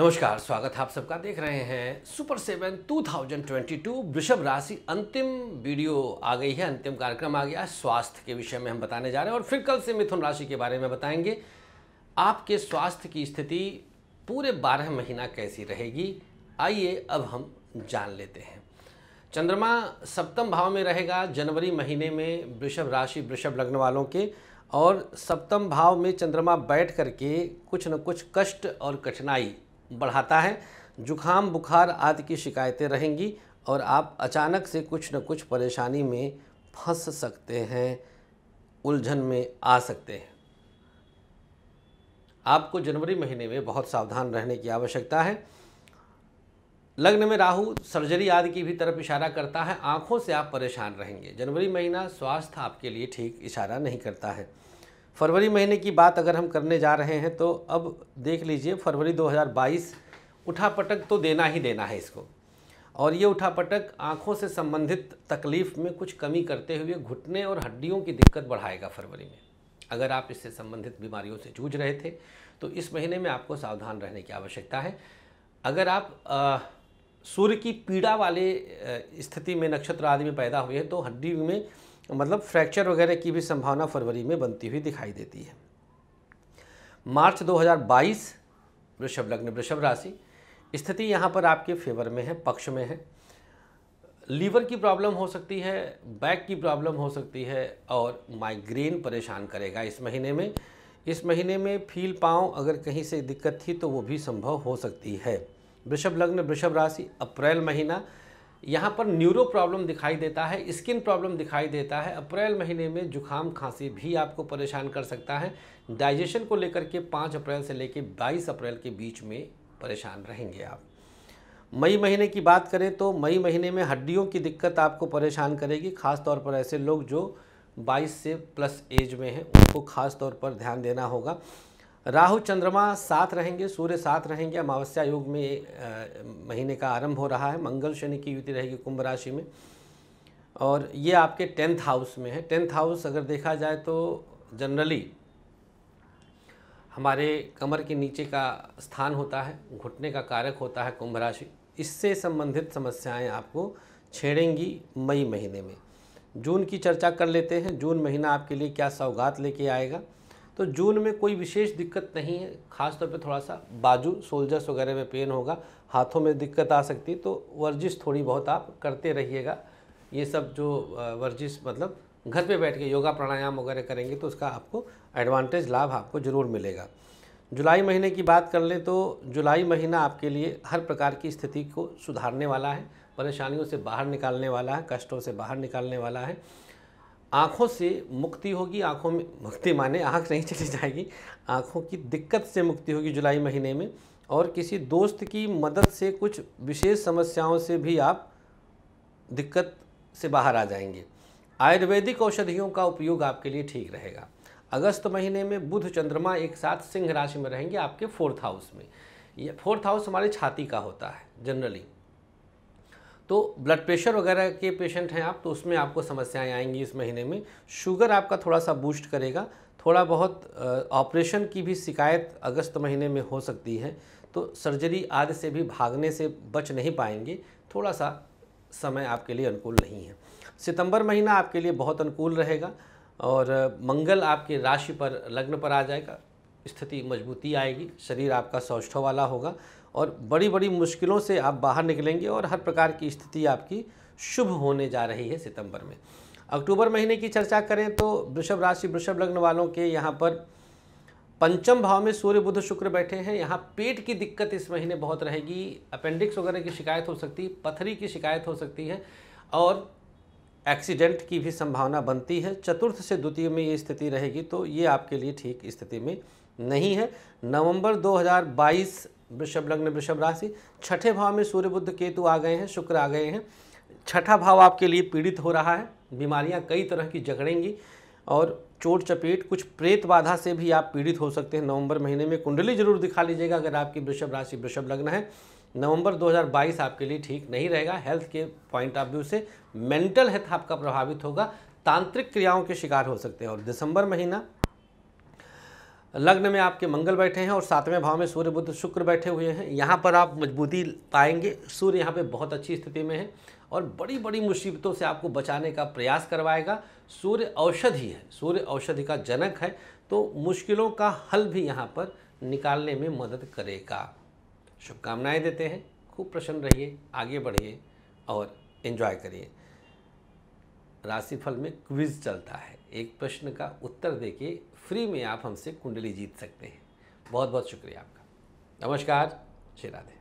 नमस्कार स्वागत है आप सबका देख रहे हैं सुपर सेवन 2022 वृषभ राशि अंतिम वीडियो आ गई है अंतिम कार्यक्रम आ गया स्वास्थ्य के विषय में हम बताने जा रहे हैं और फिर कल से मिथुन राशि के बारे में बताएंगे आपके स्वास्थ्य की स्थिति पूरे बारह महीना कैसी रहेगी आइए अब हम जान लेते हैं चंद्रमा सप्तम भाव में रहेगा जनवरी महीने में वृषभ राशि वृषभ लग्न वालों के और सप्तम भाव में चंद्रमा बैठ करके कुछ न कुछ कष्ट और कठिनाई बढ़ाता है जुखाम बुखार आदि की शिकायतें रहेंगी और आप अचानक से कुछ न कुछ परेशानी में फंस सकते हैं उलझन में आ सकते हैं आपको जनवरी महीने में बहुत सावधान रहने की आवश्यकता है लग्न में राहु सर्जरी आदि की भी तरफ इशारा करता है आँखों से आप परेशान रहेंगे जनवरी महीना स्वास्थ्य आपके लिए ठीक इशारा नहीं करता है फरवरी महीने की बात अगर हम करने जा रहे हैं तो अब देख लीजिए फरवरी 2022 उठापटक तो देना ही देना है इसको और ये उठापटक आँखों से संबंधित तकलीफ़ में कुछ कमी करते हुए घुटने और हड्डियों की दिक्कत बढ़ाएगा फरवरी में अगर आप इससे संबंधित बीमारियों से जूझ रहे थे तो इस महीने में आपको सावधान रहने की आवश्यकता है अगर आप सूर्य की पीड़ा वाले स्थिति में नक्षत्र आदि में पैदा हुए हैं तो हड्डी में मतलब फ्रैक्चर वगैरह की भी संभावना फरवरी में बनती हुई दिखाई देती है मार्च 2022 वृषभ लग्न वृषभ राशि स्थिति यहाँ पर आपके फेवर में है पक्ष में है लीवर की प्रॉब्लम हो सकती है बैक की प्रॉब्लम हो सकती है और माइग्रेन परेशान करेगा इस महीने में इस महीने में फील पाँव अगर कहीं से दिक्कत थी तो वो भी संभव हो सकती है वृषभ लग्न वृषभ राशि अप्रैल महीना यहाँ पर न्यूरो प्रॉब्लम दिखाई देता है स्किन प्रॉब्लम दिखाई देता है अप्रैल महीने में जुखाम खांसी भी आपको परेशान कर सकता है डाइजेशन को लेकर के पाँच अप्रैल से लेकर बाईस अप्रैल के बीच में परेशान रहेंगे आप मई महीने की बात करें तो मई महीने में हड्डियों की दिक्कत आपको परेशान करेगी ख़ास तौर पर ऐसे लोग जो 22 से प्लस एज में हैं उनको ख़ास तौर पर ध्यान देना होगा राहु चंद्रमा साथ रहेंगे सूर्य साथ रहेंगे अमावस्या योग में आ, महीने का आरंभ हो रहा है मंगल शनि की युति रहेगी कुंभ राशि में और ये आपके टेंथ हाउस में है टेंथ हाउस अगर देखा जाए तो जनरली हमारे कमर के नीचे का स्थान होता है घुटने का कारक होता है कुंभ राशि इससे संबंधित समस्याएं आपको छेड़ेंगी मई महीने में जून की चर्चा कर लेते हैं जून महीना आपके लिए क्या सौगात लेके आएगा तो जून में कोई विशेष दिक्कत नहीं है खासतौर पे थोड़ा सा बाजू सोल्जर्स वगैरह में पेन होगा हाथों में दिक्कत आ सकती है तो वर्जिश थोड़ी बहुत आप करते रहिएगा ये सब जो वर्जिश मतलब घर पे बैठ के योगा प्राणायाम वगैरह करेंगे तो उसका आपको एडवांटेज लाभ आपको ज़रूर मिलेगा जुलाई महीने की बात कर लें तो जुलाई महीना आपके लिए हर प्रकार की स्थिति को सुधारने वाला है परेशानियों से बाहर निकालने वाला है कष्टों से बाहर निकालने वाला है आँखों से मुक्ति होगी आँखों में मुक्ति माने आँख नहीं चली जाएगी आँखों की दिक्कत से मुक्ति होगी जुलाई महीने में और किसी दोस्त की मदद से कुछ विशेष समस्याओं से भी आप दिक्कत से बाहर आ जाएंगे आयुर्वेदिक औषधियों का उपयोग आपके लिए ठीक रहेगा अगस्त महीने में बुध चंद्रमा एक साथ सिंह राशि में रहेंगे आपके फोर्थ हाउस में ये फोर्थ हाउस हमारे छाती का होता है जनरली तो ब्लड प्रेशर वगैरह के पेशेंट हैं आप तो उसमें आपको समस्याएं आएंगी इस महीने में शुगर आपका थोड़ा सा बूस्ट करेगा थोड़ा बहुत ऑपरेशन की भी शिकायत अगस्त महीने में हो सकती है तो सर्जरी आदि से भी भागने से बच नहीं पाएंगे थोड़ा सा समय आपके लिए अनुकूल नहीं है सितंबर महीना आपके लिए बहुत अनुकूल रहेगा और मंगल आपके राशि पर लग्न पर आ जाएगा स्थिति मजबूती आएगी शरीर आपका सौष्ठव वाला होगा और बड़ी बड़ी मुश्किलों से आप बाहर निकलेंगे और हर प्रकार की स्थिति आपकी शुभ होने जा रही है सितंबर में अक्टूबर महीने की चर्चा करें तो वृषभ राशि वृषभ लग्न वालों के यहाँ पर पंचम भाव में सूर्य बुध शुक्र बैठे हैं यहाँ पेट की दिक्कत इस महीने बहुत रहेगी अपेंडिक्स वगैरह की शिकायत हो सकती है पथरी की शिकायत हो सकती है और एक्सीडेंट की भी संभावना बनती है चतुर्थ से द्वितीय में ये स्थिति रहेगी तो ये आपके लिए ठीक स्थिति में नहीं है नवंबर 2022 वृषभ लग्न वृषभ राशि छठे भाव में सूर्य बुद्ध केतु आ गए हैं शुक्र आ गए हैं छठा भाव आपके लिए पीड़ित हो रहा है बीमारियां कई तरह की जगड़ेंगी और चोट चपेट कुछ प्रेत बाधा से भी आप पीड़ित हो सकते हैं नवंबर महीने में कुंडली जरूर दिखा लीजिएगा अगर आपकी वृषभ राशि वृषभ लग्न है नवंबर 2022 आपके लिए ठीक नहीं रहेगा हेल्थ के पॉइंट ऑफ व्यू से मेंटल हेल्थ आपका प्रभावित होगा तांत्रिक क्रियाओं के शिकार हो सकते हैं और दिसंबर महीना लग्न में आपके मंगल बैठे हैं और सातवें भाव में सूर्य बुद्ध शुक्र बैठे हुए हैं यहाँ पर आप मजबूती पाएंगे सूर्य यहाँ पे बहुत अच्छी स्थिति में है और बड़ी बड़ी मुसीबतों से आपको बचाने का प्रयास करवाएगा सूर्य औषधि है सूर्य औषधि का जनक है तो मुश्किलों का हल भी यहाँ पर निकालने में मदद करेगा शुभकामनाएँ देते हैं खूब प्रसन्न रहिए आगे बढ़िए और इन्जॉय करिए राशिफल में क्विज चलता है एक प्रश्न का उत्तर देके फ्री में आप हमसे कुंडली जीत सकते हैं बहुत बहुत शुक्रिया आपका नमस्कार श्री राधे